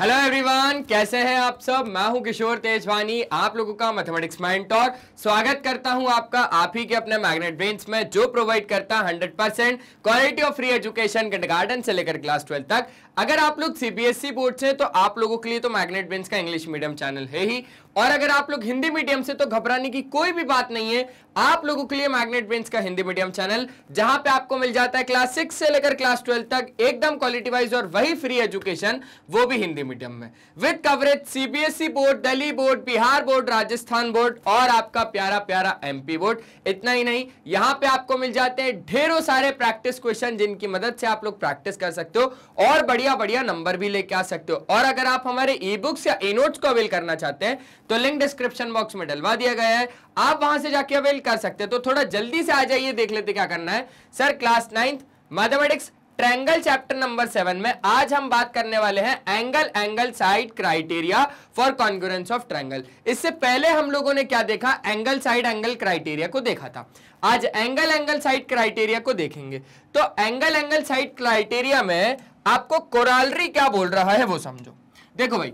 hello everyone कैसे हैं आप सब मैं हूं किशोर तेजवानी आप लोगों का मैथमेटिक्स माइंड टॉक स्वागत करता हूं आपका आप ही के अपने मैग्नेट ब्रेन्स में जो प्रोवाइड करता है hundred percent quality of free education garden से लेकर क्लास ट्वेल्व तक अगर आप लोग सीबीएसई बोर्ड e से तो आप लोगों के लिए तो मैग्नेट बेंच का इंग्लिश मीडियम चैनल है ही और अगर आप लोग हिंदी मीडियम से तो घबराने की कोई भी बात नहीं है आप लोगों के लिए मैग्नेट बेंच का हिंदी मीडियम चैनल जहां पे आपको मिल जाता है क्लास सिक्स से लेकर क्लास ट्वेल्व तक एकदम क्वालिटी वाइज और वही फ्री एजुकेशन वो भी हिंदी मीडियम में with coverage CBSE board Delhi board Bihar board Rajasthan board और आपका प्यारा प्यारा एमपी बोर्ड इतना ही नहीं यहां पर आपको मिल जाते हैं ढेरों सारे प्रैक्टिस क्वेश्चन जिनकी मदद से आप लोग प्रैक्टिस कर सकते हो और बढ़िया बढ़िया नंबर भी लेके आ सकते हो और अगर आप हमारे ई बुक्स या ई नोट्स को अवेल करना चाहते हैं तो लिंक डिस्क्रिप्शन बॉक्स में डलवा दिया गया है आप वहां से जाके अवेल कर सकते हैं तो थोड़ा जल्दी से आ जाइए देख लेते क्या करना है sir class ninth mathematics triangle chapter number seven में आज हम बात करने वाले हैं angle angle side criteria for congruence of triangle इससे पहले हम लोगों ने क्या देखा एंगल साइड एंगल क्राइटेरिया को देखा था आज एंगल एंगल साइड क्राइटेरिया को देखेंगे तो एंगल एंगल साइड क्राइटेरिया में आपको कोरालरी क्या बोल रहा है वो समझो देखो भाई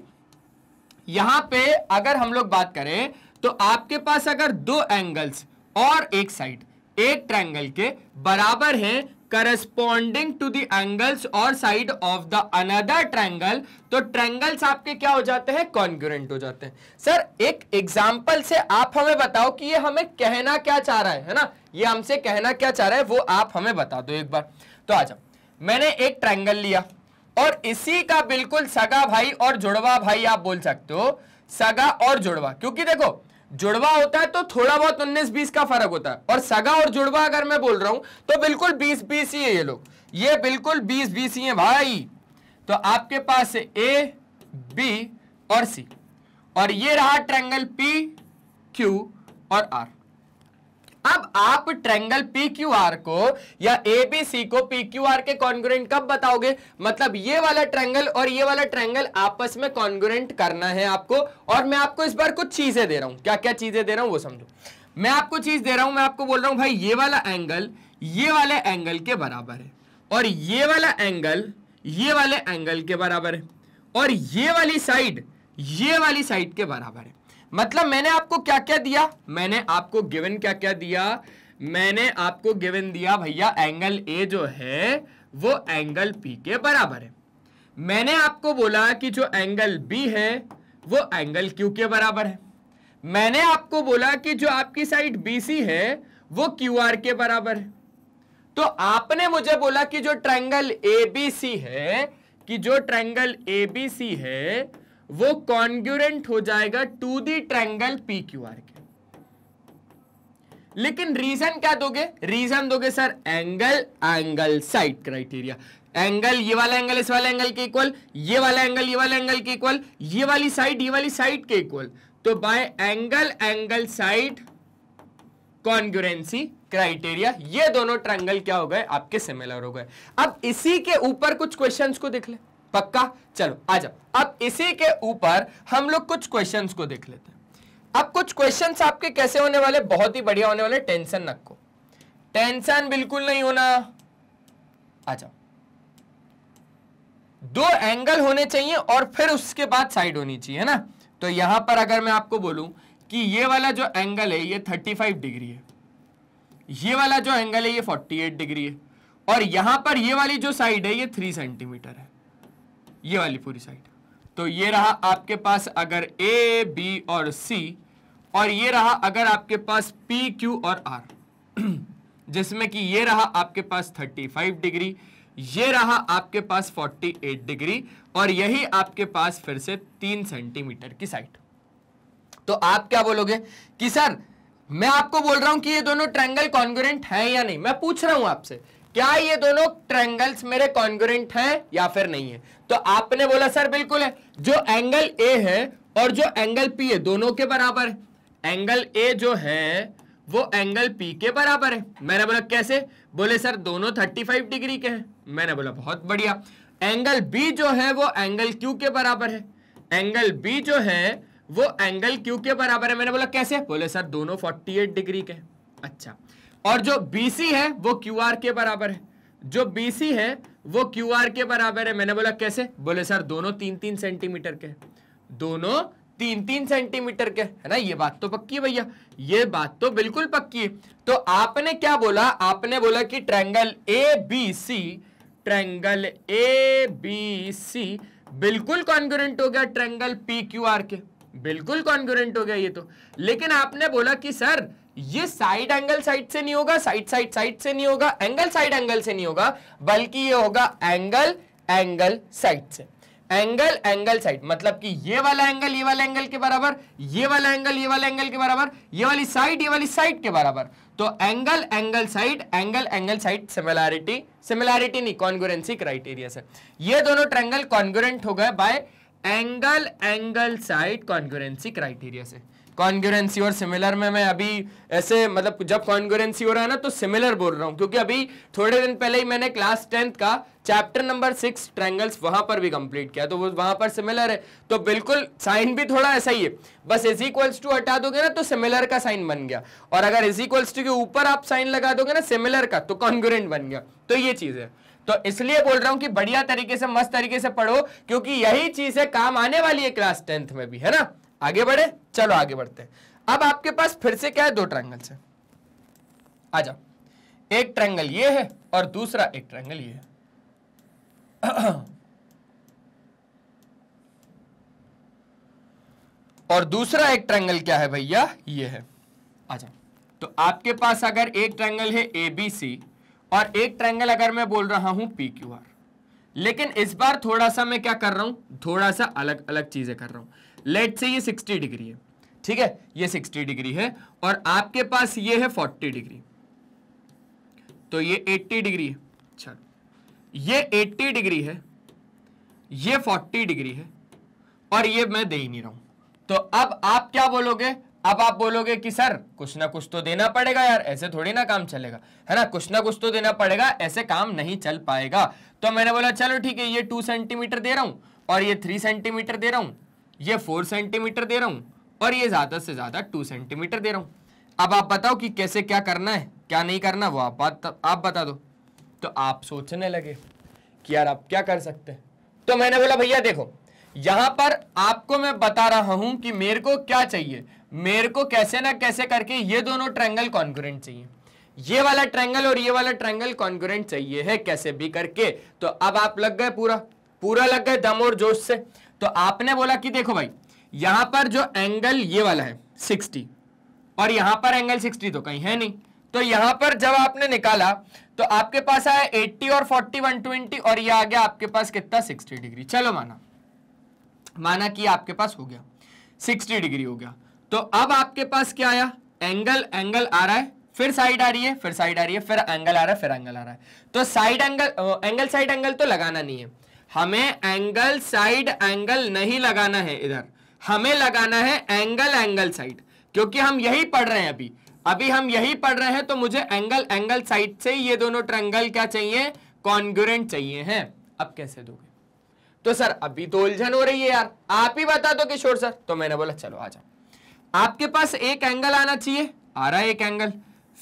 यहां पे अगर हम लोग बात करें तो आपके पास अगर दो एंगल्स और एक साइड एक ट्रायंगल के बराबर है करस्पॉन्डिंग टू द एंगल्स और side of the another triangle तो ट्रायंगल्स आपके क्या हो जाते हैं कॉन्ग्रेंट हो जाते हैं सर एक एग्जांपल से आप हमें बताओ कि ये हमें कहना क्या चाह रहा है है ना ये हमसे कहना क्या चाह रहा है वो आप हमें बता दो एक बार तो आ जाओ मैंने एक ट्रायंगल लिया और इसी का बिल्कुल सगा भाई और जुड़वा भाई आप बोल सकते हो सगा और जुड़वा क्योंकि देखो जुड़वा होता है तो थोड़ा बहुत उन्नीस बीस का फर्क होता है और सगा और जुड़वा अगर मैं बोल रहा हूं तो बिल्कुल बीस बीस ही है ये लोग ये बिल्कुल बीस बीस ही है भाई तो आपके पास ए बी और सी और ये रहा ट्रैंगल पी क्यू और आर अब आप ट्रेंगल पी क्यू आर को या एबीसी को पी क्यू आर के कॉन्ग्रेंट कब बताओगे मतलब ये वाला ट्रेंगल और ये वाला ट्रेंगल आपस में कॉन्ग्रेंट करना है आपको और मैं आपको इस बार कुछ चीजें दे रहा हूं क्या क्या चीजें दे रहा हूं वो समझो मैं आपको चीज दे रहा हूं मैं आपको बोल रहा हूं भाई ये वाला एंगल ये वाले एंगल के बराबर है और ये वाला एंगल ये वाले एंगल के बराबर है और ये वाली साइड ये वाली साइड के बराबर है मतलब मैंने आपको क्या क्या दिया मैंने आपको गिवन क्या क्या दिया मैंने आपको गिवन दिया भैया एंगल ए जो है वो एंगल पी के बराबर है मैंने आपको बोला कि जो एंगल बी है वो एंगल क्यू के बराबर है मैंने आपको बोला कि जो आपकी साइड बी सी है वो क्यू आर के बराबर है तो आपने मुझे बोला कि जो ट्रैंगल ए बी सी है कि जो ट्रैंगल ए बी सी है वो कॉन्ग्यूरेंट हो जाएगा to the triangle P Q R के लेकिन रीजन क्या दोगे रीजन दोगे sir angle angle side criteria angle ये वाला एंगल इस वाले एंगल के इक्वल ये वाला एंगल ये वाला एंगल के इक्वल ये वाली साइड ये वाली साइड के इक्वल तो by angle angle side congruency criteria ये दोनों ट्रैंगल क्या हो गए आपके सिमिलर हो गए अब इसी के ऊपर कुछ क्वेश्चंस को देख ले पक्का चलो आ जाओ अब इसी के ऊपर हम लोग कुछ क्वेश्चंस को देख लेते हैं अब कुछ क्वेश्चंस आपके कैसे होने वाले बहुत ही बढ़िया होने वाले टेंशन रखो टेंशन बिल्कुल नहीं होना आ जाओ दो एंगल होने चाहिए और फिर उसके बाद साइड होनी चाहिए ना तो यहां पर अगर मैं आपको बोलूं कि ये वाला जो एंगल है ये 35 डिग्री है ये वाला जो एंगल है ये 48 डिग्री है और यहां पर ये वाली जो साइड है ये 3 सेंटीमीटर है ये वाली पूरी साइड तो ये रहा आपके पास अगर ए बी और सी और ये रहा अगर आपके पास पी क्यू और आर जिसमें कि ये रहा आपके पास 35 डिग्री ये रहा आपके पास 48 डिग्री और यही आपके पास फिर से तीन सेंटीमीटर की साइड तो आप क्या बोलोगे कि सर मैं आपको बोल रहा हूं कि ये दोनों ट्रायंगल कॉन्ग्रेंट है या नहीं मैं पूछ रहा हूं आपसे क्या ये दोनों ट्रेंगल्स मेरे कॉन्ग्रेंट हैं या फिर नहीं है तो आपने बोला सर बिल्कुल है जो एंगल ए है और जो एंगल पी है दोनों के बराबर है एंगल ए जो है वो एंगल पी के बराबर है मैंने बोला कैसे बोले सर दोनों 35 डिग्री के हैं मैंने बोला बहुत बढ़िया एंगल बी जो है वो एंगल क्यू के बराबर है एंगल बी जो है वो एंगल क्यू के बराबर है मैंने बोला कैसे बोले सर दोनों 48 डिग्री के अच्छा और जो BC है वो QR के बराबर है जो BC है वो QR के बराबर है मैंने बोला कैसे बोले सर दोनों तीन तीन सेंटीमीटर के दोनों तीन तीन सेंटीमीटर के है ना ये बात तो पक्की है भैया ये बात तो बिल्कुल पक्की है तो आपने क्या बोला आपने बोला कि triangle A B C triangle A B C बिल्कुल कॉन्ग्रेंट हो गया ट्रैंगल पी क्यू आर के बिल्कुल कॉन्ग्रेंट हो गया ये तो लेकिन आपने बोला कि सर ये साइड एंगल साइड से नहीं होगा साइड साइड साइड से नहीं होगा एंगल साइड एंगल से नहीं होगा बल्कि ये होगा एंगल एंगल साइड से एंगल एंगल साइड मतलब कि ये वाला एंगल ये वाला एंगल के बराबर ये वाला एंगल ये वाला एंगल के बराबर ये वाली साइड ये वाली साइड के बराबर तो angle angle side angle angle side similarity similarity नहीं कॉन्गुरेंसी क्राइटेरिया से ये दोनों ट्रैंगल कॉन्गुरेंट हो गए by angle angle side congruency criteria से कॉन्ग्योरेंसी और सिमिलर में मैं अभी ऐसे मतलब जब कॉन्ग्योरेंसी हो रहा है ना तो सिमिलर बोल रहा हूँ क्योंकि अभी थोड़े दिन पहले ही मैंने क्लास टेंथ का चैप्टर नंबर सिक्स ट्रैंगल्स वहां पर भी कंप्लीट किया तो वो वहां पर सिमिलर है तो बिल्कुल साइन भी थोड़ा ऐसा ही है बस इज इक्वल्स टू हटा दोगे ना तो सिमिलर का साइन बन गया और अगर इज इक्वल्स टू के ऊपर आप साइन लगा दोगे ना सिमिलर का तो कॉन्ग्योरेंट बन गया तो ये चीज़ है तो इसलिए बोल रहा हूं कि बढ़िया तरीके से मस्त तरीके से पढ़ो क्योंकि यही चीज है काम आने वाली है क्लास टेंथ में भी है ना आगे बढ़े चलो आगे बढ़ते हैं अब आपके पास फिर से क्या है दो ट्रायंगल्स है आ जाओ एक ट्रायंगल ये है और दूसरा एक ट्रायंगल ये है और दूसरा एक ट्रायंगल क्या है भैया ये है अच्छा तो आपके पास अगर एक ट्रायंगल है ए बी सी और एक ट्रायंगल अगर मैं बोल रहा हूं पी क्यू आर लेकिन इस बार थोड़ा सा मैं क्या कर रहा हूं थोड़ा सा अलग अलग चीजें कर रहा हूं लेट से ये 60 डिग्री है ठीक है ये 60 डिग्री है और आपके पास ये है 40 डिग्री तो ये 80 डिग्री है अच्छा ये 80 डिग्री है ये 40 डिग्री है और ये मैं दे ही नहीं रहा हूं तो अब आप क्या बोलोगे अब आप बोलोगे कि सर कुछ ना कुछ तो देना पड़ेगा यार ऐसे थोड़ी ना काम चलेगा है ना कुछ ना कुछ तो देना पड़ेगा ऐसे काम नहीं चल पाएगा तो मैंने बोला चलो ठीक है ये टू सेंटीमीटर दे रहा हूं और ये थ्री सेंटीमीटर दे रहा हूं ये फोर सेंटीमीटर दे रहा हूं और ये ज़्यादा से ज़्यादा टू सेंटीमीटर दे रहा हूं अब आप बताओ कि कैसे क्या करना है क्या नहीं करना वो आप बात आप बता दो तो आप सोचने लगे कि यार आप क्या कर सकते हैं तो मैंने बोला भैया देखो यहां पर आपको मैं बता रहा हूं कि मेरे को क्या चाहिए मेरे को कैसे ना कैसे करके ये दोनों ट्रैंगल कॉन्कुरेंट चाहिए ये वाला ट्रैंगल और ये वाला ट्रैंगल कॉन्कुरेंट चाहिए है कैसे भी करके तो अब आप लग गए पूरा पूरा लग गए दम और जोश से तो आपने बोला कि देखो भाई यहां पर जो एंगल ये वाला है 60 और यहां पर एंगल 60 तो कहीं है नहीं तो यहां पर जब आपने निकाला तो आपके पास आया 80 और 40 120 और ये आ गया आपके पास कितना 60 डिग्री चलो माना माना कि आपके पास हो गया 60 डिग्री हो गया तो अब आपके पास क्या आया एंगल एंगल आ रहा है फिर साइड आ रही है फिर साइड आ रही है फिर एंगल आ रहा है फिर एंगल आ रहा है तो side angle angle side angle तो लगाना नहीं है हमें एंगल साइड एंगल नहीं लगाना है इधर हमें लगाना है एंगल एंगल साइड क्योंकि हम यही पढ़ रहे हैं अभी अभी हम यही पढ़ रहे हैं तो मुझे एंगल एंगल साइड से ये दोनों ट्रेंगल क्या चाहिए कॉन्ग्रेंट चाहिए हैं अब कैसे दोगे तो सर अभी तो उलझन हो रही है यार आप ही बता दो किशोर सर तो मैंने बोला चलो आ जाओ आपके पास एक एंगल आना चाहिए आ रहा है एक एंगल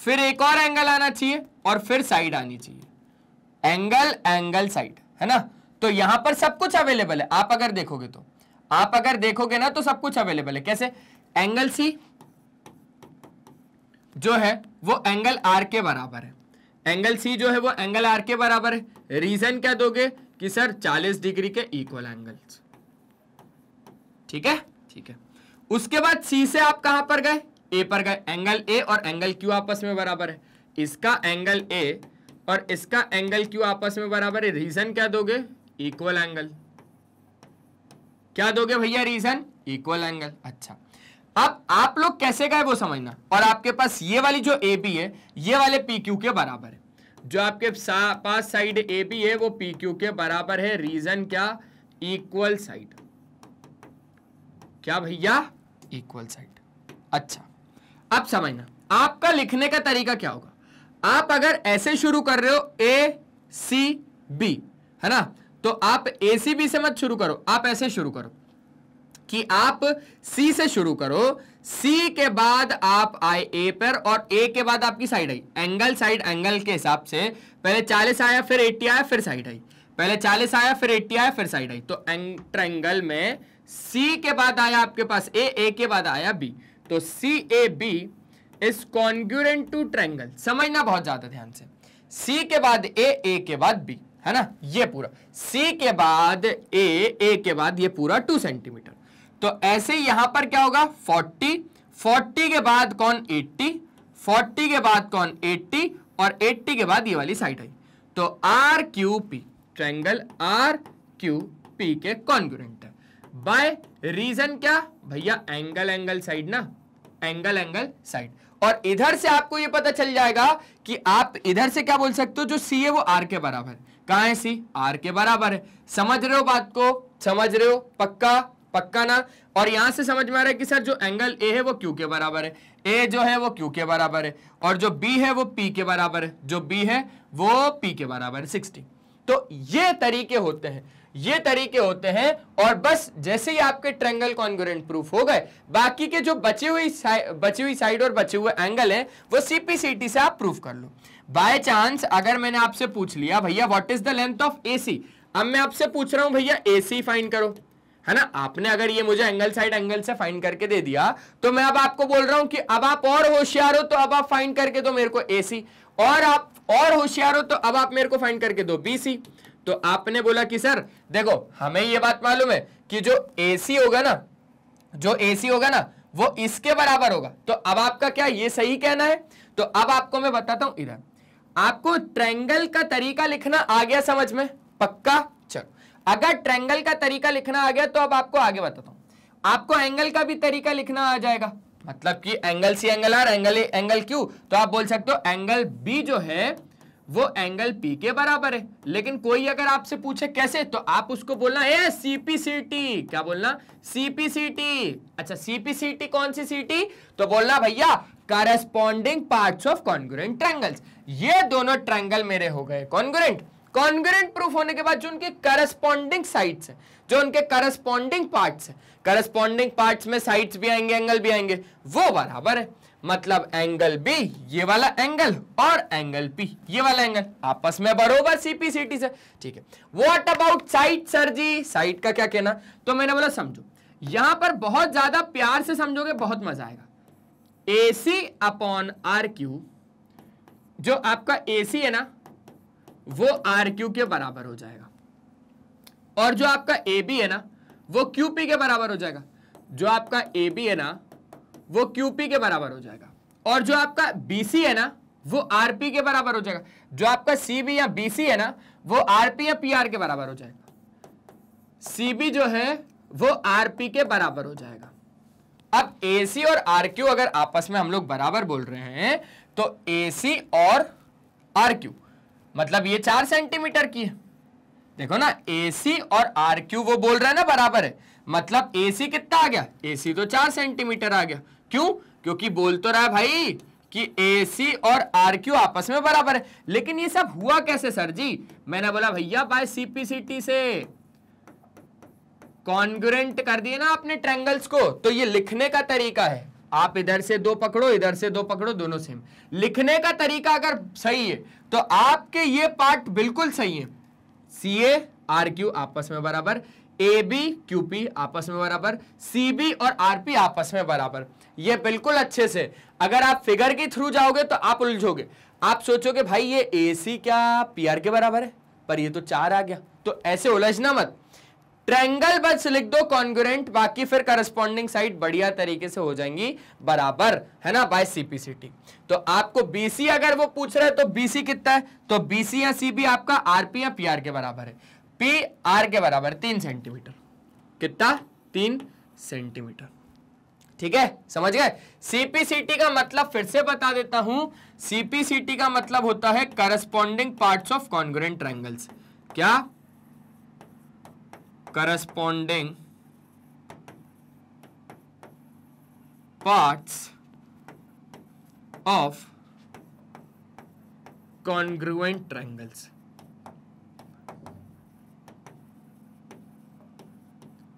फिर एक और एंगल आना चाहिए और फिर साइड आनी चाहिए एंगल एंगल साइड है ना तो यहां पर सब कुछ अवेलेबल है आप अगर देखोगे तो आप अगर देखोगे ना तो सब कुछ अवेलेबल है कैसे एंगल सी जो है वो एंगल आर के बराबर है एंगल सी जो है वो एंगल आर के बराबर है रीजन क्या दोगे कि सर 40 डिग्री के इक्वल एंगल ठीक है ठीक है उसके बाद सी से आप कहां पर गए ए पर गए एंगल ए और एंगल क्यू आपस में बराबर है इसका एंगल ए और इसका एंगल क्यू आपस में बराबर है रीजन क्या दोगे इक्वल एंगल क्या दोगे भैया रीजन इक्वल एंगल अच्छा अब आप लोग कैसे गए वो समझना और आपके पास ये वाली जो ए बी है ये वाले पी क्यू के बराबर है जो आपके पास साइड ए बी है वो पी क्यू के बराबर है रीजन क्या इक्वल साइड क्या भैया इक्वल साइड अच्छा अब समझना आपका लिखने का तरीका क्या होगा आप अगर ऐसे शुरू कर रहे हो ए सी बी है ना तो आप एसीबी से मत शुरू करो आप ऐसे शुरू करो कि आप सी से शुरू करो सी के बाद आप आए ए पर और ए के बाद आपकी साइड आई एंगल साइड एंगल के हिसाब से पहले चालीस आया फिर एट्टी आया फिर साइड आई पहले चालीस आया फिर एट्टी आया फिर साइड आई तो ट्रैंगल में सी के बाद आया आपके पास ए ए के बाद आया बी तो C A B is congruent to triangle समझना बहुत ज्यादा ध्यान से सी के बाद ए ए के बाद बी है ना ये पूरा सी के बाद ए ए के बाद ये पूरा टू सेंटीमीटर तो ऐसे यहां पर क्या होगा फोर्टी फोर्टी के बाद कौन एट्टी फोर्टी के बाद कौन एट्टी और एट्टी के बाद ये वाली साइड आई तो R Q P triangle R Q P के कॉन्ग्रेंट है बाय रीजन क्या भैया एंगल एंगल साइड ना एंगल एंगल साइड और इधर से आपको ये पता चल जाएगा कि आप इधर से क्या बोल सकते हो जो सी है वो आर के बराबर कहा है सी आर के बराबर है समझ रहे हो बात को समझ रहे हो पक्का पक्का ना और यहां से समझ में आ रहा है कि सर जो एंगल ए है वो क्यू के बराबर है ए जो है वो क्यू के बराबर है और जो बी है वो पी के बराबर है जो बी है वो पी के बराबर है सिक्सटी तो ये तरीके होते हैं ये तरीके होते हैं और बस जैसे ही आपके ट्रेंगल कॉन्ग्रेंट प्रूफ हो गए बाकी के जो बची हुई बची हुई साइड और बचे हुए एंगल हैं वो सीपीसीटी से आप प्रूफ कर लो बाय चांस अगर मैंने आपसे पूछ लिया भैया what is the length of AC अब मैं आपसे पूछ रहा हूं भैया एसी फाइन करो है ना आपने अगर ये मुझे एंगल साइड एंगल से फाइन करके दे दिया तो मैं अब आपको बोल रहा हूं कि अब आप और होशियार हो तो अब आप फाइन करके दो मेरे को एसी और आप और होशियार हो तो अब आप मेरे को फाइन करके दो बीसी तो आपने बोला कि सर देखो हमें ये बात मालूम है कि जो सी होगा ना जो सी होगा ना वो इसके बराबर होगा तो अब आपका क्या ये सही कहना है तो अब आपको मैं बताता हूं इधर आपको ट्रेंगल का तरीका लिखना आ गया समझ में पक्का चलो अगर ट्रेंगल का तरीका लिखना आ गया तो अब आपको आगे बताता हूं आपको एंगल का भी तरीका लिखना आ जाएगा मतलब कि angle C angle R angle angle Q तो आप बोल सकते हो एंगल बी जो है वो एंगल पी के बराबर है लेकिन कोई अगर आपसे पूछे कैसे तो आप उसको बोलना ए सीपीसीटी क्या बोलना सीपीसीटी अच्छा सीपीसीटी कौन सी सीटी तो बोलना भैया corresponding part of congruent triangle ये दोनों ट्रैंगल मेरे हो गए कॉन्गुरेंट कॉन्ग्रेंट प्रूफ होने के बाद जो उनके करस्पॉन्डिंग साइड्स है जो उनके करस्पॉन्डिंग पार्ट है करस्पॉन्डिंग पार्ट में साइड्स भी आएंगे एंगल भी आएंगे वो बराबर है मतलब एंगल बी ये वाला एंगल और एंगल पी ये वाला एंगल आपस में बरोबर सीपी से ठीक है what about side sir ji side का क्या कहना तो मैंने बोला समझो यहां पर बहुत ज्यादा प्यार से समझोगे बहुत मजा आएगा A C upon R Q जो आपका ए सी है ना वो आर क्यू के बराबर हो जाएगा और जो आपका ए बी है ना वो क्यू पी के बराबर हो जाएगा जो आपका ए बी है ना वो क्यू पी के बराबर हो जाएगा और जो आपका बी सी है ना वो आर पी के बराबर हो जाएगा जो आपका सी बी या बी सी है ना वो आर पी या पी आर के बराबर हो जाएगा सी बी जो है वो आर पी के बराबर हो जाएगा अब सी और RQ अगर आपस में हम लोग बराबर बोल रहे हैं तो AC और RQ मतलब ये चार सेंटीमीटर की है देखो ना AC और RQ वो बोल रहा है ना बराबर है मतलब सी कितना आ गया AC तो चार सेंटीमीटर आ गया क्यों क्योंकि बोल तो रहा है भाई कि AC और क्यू आपस में बराबर है लेकिन ये सब हुआ कैसे सर जी मैंने बोला भैया बाय सीपीसीटी से कॉन्ग्रेंट कर दिए ना आपने ट्रेंगल्स को तो ये लिखने का तरीका है आप इधर से दो पकड़ो इधर से दो पकड़ो दोनों सेम लिखने का तरीका अगर सही है तो आपके ये पार्ट बिल्कुल सही है सी ए आर क्यू आपस में बराबर ए बी क्यू पी आपस में बराबर सी बी और आर पी आपस में बराबर ये बिल्कुल अच्छे से अगर आप फिगर के थ्रू जाओगे तो आप उलझोगे आप सोचोगे भाई ये ए सी क्या पी आर के बराबर है पर ये तो चार आ गया तो ऐसे उलझना मत ट्रेंगल बस लिख दो कॉन्ग्रेंट बाकी फिर करस्पॉन्डिंग साइड बढ़िया तरीके से हो जाएंगी बराबर है ना बाय सीपीसीटी तो आपको बीसी अगर वो पूछ रहा है तो बीसी कितना है तो बीसी या सीबी आपका आरपी या पीआर के बराबर है पी आर के बराबर तीन सेंटीमीटर कितना तीन सेंटीमीटर ठीक है समझ गए सीपीसीटी का मतलब फिर से बता देता हूं सीपीसीटी का मतलब होता है corresponding part of congruent triangles क्या corresponding parts of congruent triangles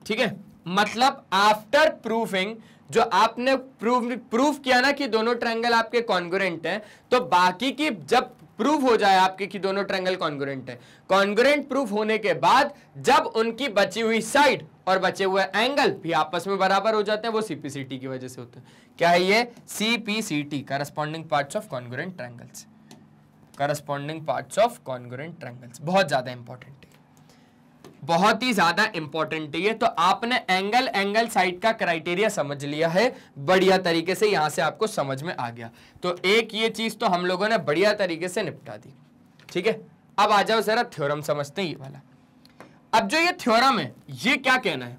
ठीक है मतलब आफ्टर प्रूफिंग जो आपने प्रूफ प्रूफ किया ना कि दोनों ट्रायंगल आपके कॉन्ग्रेंट हैं तो बाकी की जब प्रूव हो जाए आपके कि दोनों ट्रेंगल कॉन्ग्रेंट है कॉन्ग्रेंट प्रूफ होने के बाद जब उनकी बची हुई साइड और बचे हुए एंगल भी आपस में बराबर हो जाते हैं वो सीपीसीटी की वजह से होते हैं क्या है ये CPCT corresponding parts of congruent triangles corresponding parts of congruent triangles बहुत ज्यादा इंपॉर्टेंट बहुत ही ज्यादा इंपॉर्टेंट है तो आपने एंगल एंगल साइड का क्राइटेरिया समझ लिया है बढ़िया तरीके से यहां से आपको समझ में आ गया तो एक ये चीज तो हम लोगों ने बढ़िया तरीके से निपटा दी ठीक है अब आ जाओ जरा थ्योरम समझते हैं ये वाला अब जो ये थ्योरम है ये क्या कहना है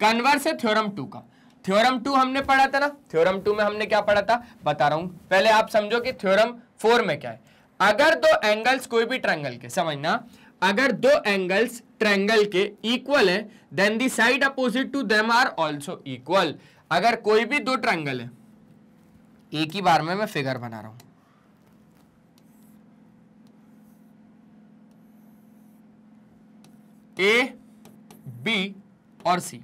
कन्वर्स है थ्योरम टू का थ्योरम टू हमने पढ़ा था ना थ्योरम टू में हमने क्या पढ़ा था बता रहा हूं पहले आप समझो कि थ्योरम फोर में क्या है अगर दो एंगल्स कोई भी ट्रैंगल के समझना अगर दो एंगल्स ट्रेंगल के इक्वल है then the side opposite to them are also equal अगर कोई भी दो ट्रैंगल है एक ही बार में मैं फिगर बना रहा हूं ए बी और सी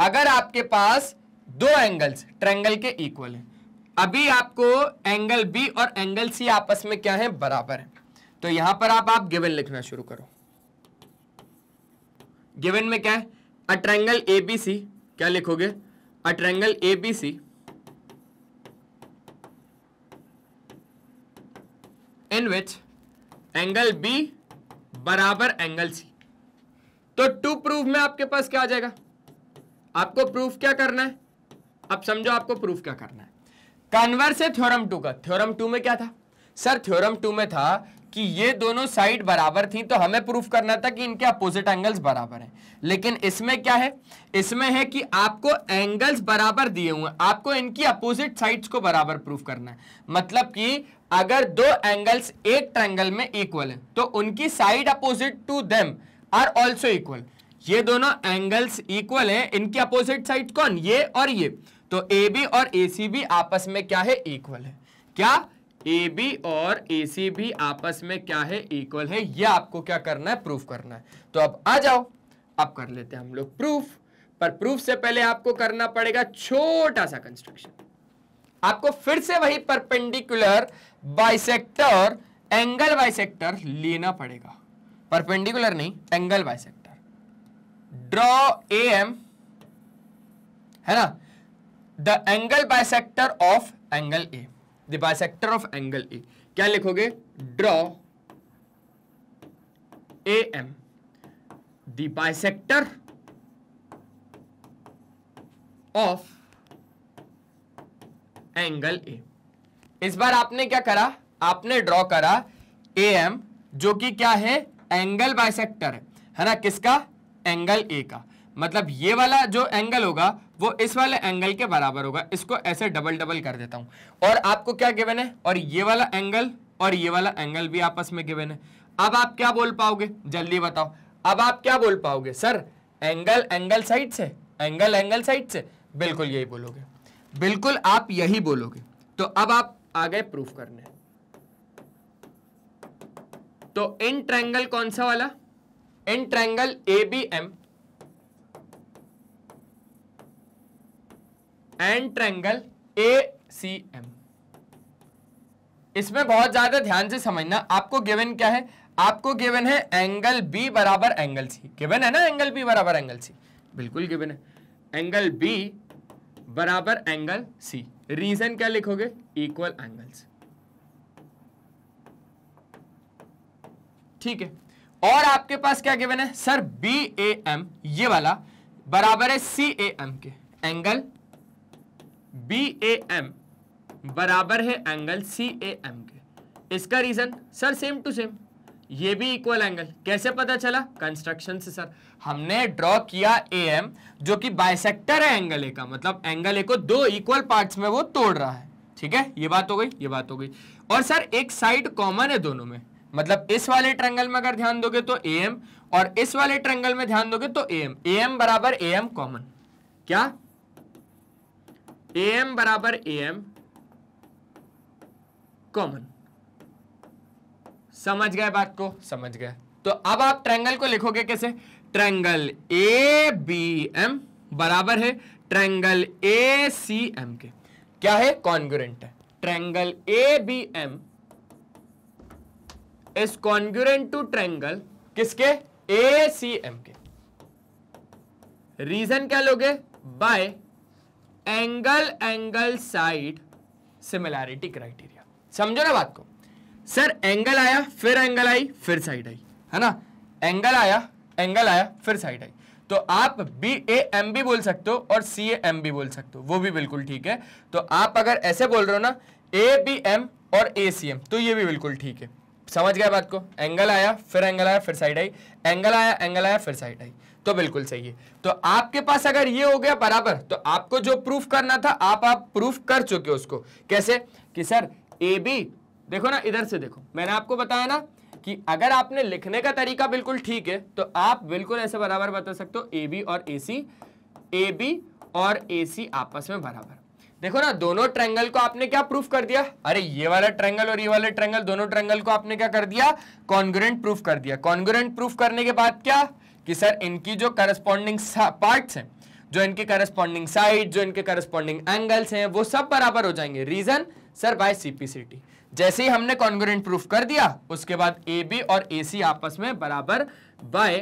अगर आपके पास दो एंगल्स ट्रेंगल के इक्वल है अभी आपको एंगल बी और एंगल सी आपस में क्या है बराबर है तो यहां पर आप, आप गिवन लिखना शुरू करो गिवन में क्या है अट्रैंगल ए बी सी क्या लिखोगे a triangle A B C in which angle B बराबर एंगल सी तो टू प्रूफ में आपके पास क्या आ जाएगा आपको प्रूफ क्या करना है अब समझो आपको प्रूफ क्या करना है कन्वर्स है थ्योरम टू का थ्योरम टू में क्या था सर थ्योरम टू में था कि ये दोनों साइड बराबर थी तो हमें प्रूफ करना था कि इनके अपोजिट एंगल्स बराबर हैं लेकिन इसमें क्या है इसमें है कि आपको एंगल्स बराबर दिए हुए आपको इनकी अपोजिट साइड्स को बराबर प्रूफ करना है मतलब कि अगर दो एंगल्स एक ट्रैंगल में इक्वल है तो उनकी side opposite to them are also equal ये दोनों एंगल्स इक्वल है इनकी अपोजिट साइड कौन ये और ये तो ए बी और ए सी बी आपस में क्या है इक्वल है क्या ए बी और ए सी भी आपस में क्या है इक्वल है ये आपको क्या करना है प्रूफ करना है तो अब आ जाओ अब कर लेते हैं हम लोग प्रूफ पर प्रूफ से पहले आपको करना पड़ेगा छोटा सा कंस्ट्रक्शन आपको फिर से वही परपेंडिकुलर बाइसेक्टर एंगल बाइसेक्टर लेना पड़ेगा परपेंडिकुलर नहीं angle bisector draw A M है ना the angle bisector of angle A the bisector of angle A क्या लिखोगे draw A M the bisector of angle A इस बार आपने क्या करा आपने ड्रॉ करा ए एम जो कि क्या है एंगल बायसेक्टर है है ना किसका एंगल ए का मतलब ये वाला जो एंगल होगा वो इस वाले एंगल के बराबर होगा इसको ऐसे डबल डबल कर देता हूं और आपको क्या गिवन है और ये वाला एंगल और ये वाला एंगल भी आपस में गिवन है अब आप क्या बोल पाओगे जल्दी बताओ अब आप क्या बोल पाओगे सर एंगल एंगल साइड से एंगल एंगल साइड से बिल्कुल यही बोलोगे बिल्कुल आप यही बोलोगे तो अब आप आ गए प्रूफ करने तो इन ट्रैंगल कौन सा वाला in triangle A B M and triangle A C M इसमें बहुत ज्यादा ध्यान से समझना आपको गिवन क्या है आपको गिवन है एंगल बी बराबर एंगल सी गिवन है ना एंगल बी बराबर एंगल सी बिल्कुल गिवन है एंगल बी बराबर एंगल सी रीजन क्या लिखोगे इक्वल एंगल्स ठीक है और आपके पास क्या गिवन है सर बी ए एम ये वाला बराबर है सी ए एम के एंगल बी ए एम बराबर है एंगल सी ए एम के इसका reason sir same to same ये भी इक्वल एंगल कैसे पता चला कंस्ट्रक्शन से सर हमने ड्रॉ किया ए एम जो कि बाइसेक्टर है एंगल ए का मतलब एंगल ए को दो इक्वल पार्ट्स में वो तोड़ रहा है ठीक है ये बात हो गई ये बात हो गई और सर एक साइड कॉमन है दोनों में मतलब इस वाले ट्रेंगल में अगर ध्यान दोगे तो ए एम और इस वाले ट्रेंगल में ध्यान दोगे तो ए एम ए एम बराबर ए एम कॉमन क्या ए एम बराबर ए एम कॉमन समझ गए बात को समझ गए तो अब आप ट्रैंगल को लिखोगे कैसे ट्रेंगल ए बी एम बराबर है ट्रेंगल ए सी एम के क्या है कॉन्ग्यूरेंट है triangle A B M is congruent to triangle किसके ए सी एम के रीजन क्या लोगे by angle angle side similarity criteria समझो ना बात को सर एंगल आया फिर एंगल आई फिर साइड आई है ना एंगल आया एंगल आया फिर साइड आई तो आप बी ए एम बी बोल सकते हो और सी ए एम बी बोल सकते हो वो भी बिल्कुल ठीक है तो आप अगर ऐसे बोल रहे हो ना ए बी एम और ए सी एम तो ये भी बिल्कुल ठीक है समझ गया बात को एंगल आया फिर एंगल आया फिर साइड आई एंगल आया एंगल आया फिर साइड आई तो बिल्कुल सही है तो आपके पास अगर ये हो गया बराबर तो आपको जो प्रूफ करना था आप आप प्रूफ कर चुके उसको कैसे कि सर ए बी देखो ना इधर से देखो मैंने आपको बताया ना कि अगर आपने लिखने का तरीका बिल्कुल ठीक है तो आप बिल्कुल ऐसे बराबर बता सकते हो ए बी और ए सी ए बी और ए सी आपस में बराबर देखो ना दोनों ट्रेंगल को आपने क्या प्रूफ कर दिया अरे ये वाला ट्रेंगल और ये वाला ट्रेंगल दोनों ट्रेंगल को आपने क्या कर दिया कॉन्ग्रेंट प्रूफ कर दिया कॉन्ग्रेंट प्रूफ करने के बाद क्या कि सर इनकी जो करस्पॉन्डिंग पार्ट्स हैं जो इनके करस्पॉन्डिंग साइड जो इनके करस्पॉन्डिंग एंगल्स हैं वो सब बराबर हो जाएंगे रीजन सर बाय सीपीसीटी जैसे ही हमने कॉन्ग्रेंट प्रूफ कर दिया उसके बाद ए बी और ए सी आपस में बराबर by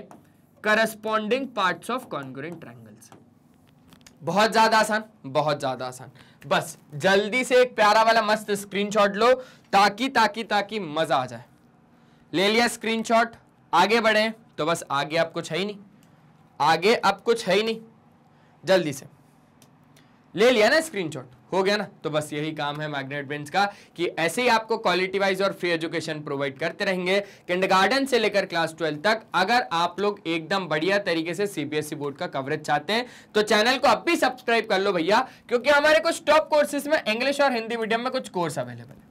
corresponding part of congruent angles बहुत ज्यादा आसान बहुत ज्यादा आसान बस जल्दी से एक प्यारा वाला मस्त स्क्रीनशॉट लो ताकि ताकि ताकि मजा आ जाए ले लिया स्क्रीनशॉट आगे बढ़े तो बस आगे आप कुछ है ही नहीं आगे अब कुछ है ही नहीं जल्दी से ले लिया ना स्क्रीनशॉट हो गया ना तो बस यही काम है मैग्नेट ब्रेंस का कि ऐसे ही आपको क्वालिटी वाइज और फ्री एजुकेशन प्रोवाइड करते रहेंगे किंडरगार्डन से लेकर क्लास ट्वेल्व तक अगर आप लोग एकदम बढ़िया तरीके से सीबीएसई बोर्ड का कवरेज चाहते हैं तो चैनल को अब भी सब्सक्राइब कर लो भैया क्योंकि हमारे कुछ टॉप कोर्सेज में इंग्लिश और हिंदी मीडियम में कुछ कोर्स अवेलेबल है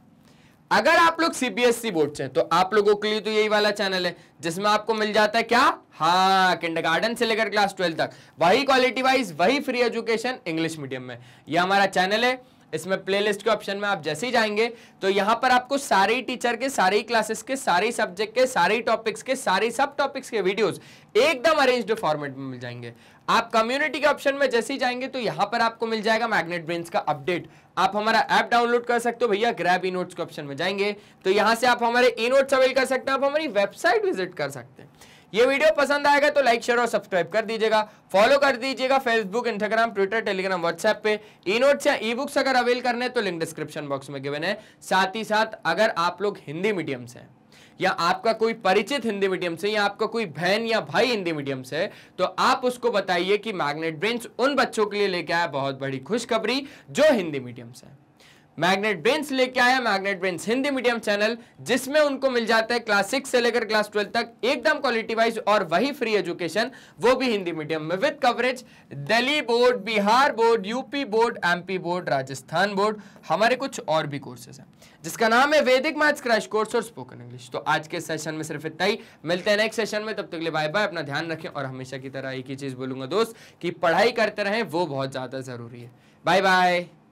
अगर आप लोग सीबीएसई e बोर्ड से तो आप लोगों के लिए तो यही वाला चैनल है जिसमें आपको मिल जाता है क्या हाँ किंडरगार्टन से लेकर क्लास ट्वेल्व तक वही क्वालिटी वाइज वही फ्री एजुकेशन इंग्लिश मीडियम में ये हमारा चैनल है इसमें प्लेलिस्ट के ऑप्शन में आप जैसे ही जाएंगे तो यहां पर आपको सारे टीचर के सारे क्लासेस के सारे सब्जेक्ट के सारे टॉपिक्स के सारे सब टॉपिक्स के वीडियोस एकदम अरेंज्ड फॉर्मेट में मिल जाएंगे आप कम्युनिटी के ऑप्शन में जैसे ही जाएंगे तो यहां पर आपको मिल जाएगा मैग्नेट ब्रेन्स का अपडेट आप हमारा ऐप डाउनलोड कर सकते हो भैया ग्रैब ई नोट्स के ऑप्शन में जाएंगे तो यहां से आप हमारे ई नोट्स अवेल कर सकते हैं आप हमारी वेबसाइट विजिट कर सकते हैं ये वीडियो पसंद आएगा तो लाइक शेयर और सब्सक्राइब कर दीजिएगा फॉलो कर दीजिएगा Facebook Instagram Twitter Telegram WhatsApp पे ई नोट्स या ई बुक्स अगर अवेल करने तो लिंक डिस्क्रिप्शन बॉक्स में गिवन है साथ ही साथ अगर आप लोग हिंदी मीडियम से हैं या आपका कोई परिचित हिंदी मीडियम से या आपका कोई बहन या भाई हिंदी मीडियम से तो आप उसको बताइए कि मैग्नेट ब्रेंच उन बच्चों के लिए लेके आया बहुत बड़ी खुशखबरी जो हिंदी मीडियम से है मैग्नेट बेंस लेके आया magnet brains Hindi medium channel जिसमें उनको मिल जाता है क्लास सिक्स से लेकर क्लास ट्वेल्व तक एकदम क्वालिटी वाइज और वही फ्री एजुकेशन वो भी हिंदी मीडियम में with coverage Delhi board Bihar board UP board MP board Rajasthan board हमारे कुछ और भी कोर्सेज हैं जिसका नाम है वैदिक मैथ्स क्रैश कोर्स और स्पोकन इंग्लिश तो आज के सेशन में सिर्फ इतना ही मिलते हैं नेक्स्ट सेशन में तब तक ले बाय बाय अपना ध्यान रखें और हमेशा की तरह एक ही चीज़ बोलूंगा दोस्त कि पढ़ाई करते रहें वो बहुत ज़्यादा ज़रूरी है बाय बाय